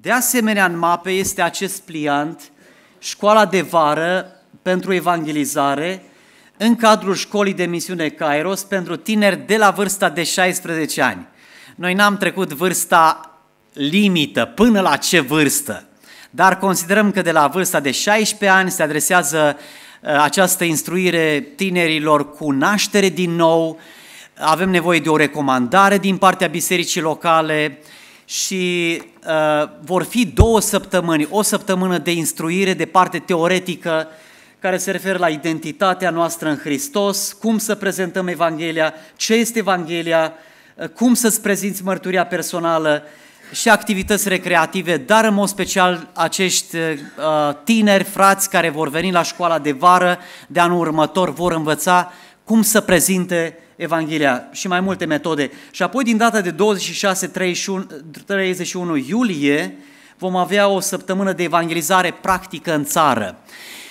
De asemenea, în mape este acest pliant, școala de vară pentru evangelizare, în cadrul școlii de misiune Kairos pentru tineri de la vârsta de 16 ani. Noi n-am trecut vârsta limită, până la ce vârstă, dar considerăm că de la vârsta de 16 ani se adresează uh, această instruire tinerilor cu naștere din nou, avem nevoie de o recomandare din partea bisericii locale, și uh, vor fi două săptămâni, o săptămână de instruire de parte teoretică care se referă la identitatea noastră în Hristos, cum să prezentăm Evanghelia, ce este Evanghelia, uh, cum să-ți prezinți mărturia personală și activități recreative, dar în mod special acești uh, tineri frați care vor veni la școala de vară de anul următor vor învăța cum să prezinte Evanghelia și mai multe metode. Și apoi din data de 26-31 iulie vom avea o săptămână de evangelizare practică în țară.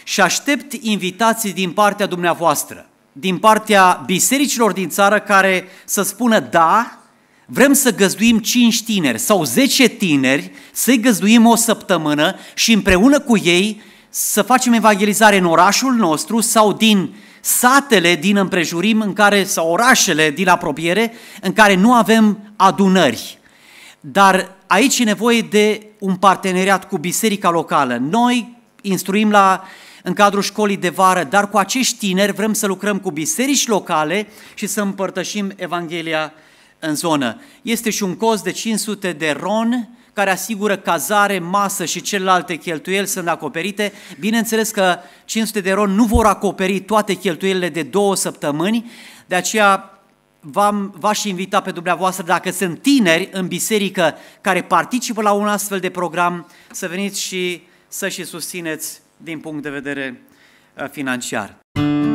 Și aștept invitații din partea dumneavoastră, din partea bisericilor din țară care să spună da, vrem să găzduim 5 tineri sau 10 tineri, să-i găzduim o săptămână și împreună cu ei să facem evangelizare în orașul nostru sau din satele din împrejurim în care, sau orașele din apropiere în care nu avem adunări. Dar aici e nevoie de un parteneriat cu biserica locală. Noi instruim la, în cadrul școlii de vară, dar cu acești tineri vrem să lucrăm cu biserici locale și să împărtășim Evanghelia în zonă. Este și un cost de 500 de ron, care asigură cazare, masă și celelalte cheltuieli sunt acoperite. Bineînțeles că 500 de ron nu vor acoperi toate cheltuielile de două săptămâni, de aceea v-am, v-aș invita pe dumneavoastră, dacă sunt tineri în biserică care participă la un astfel de program, să veniți și să și susțineți din punct de vedere uh, financiar.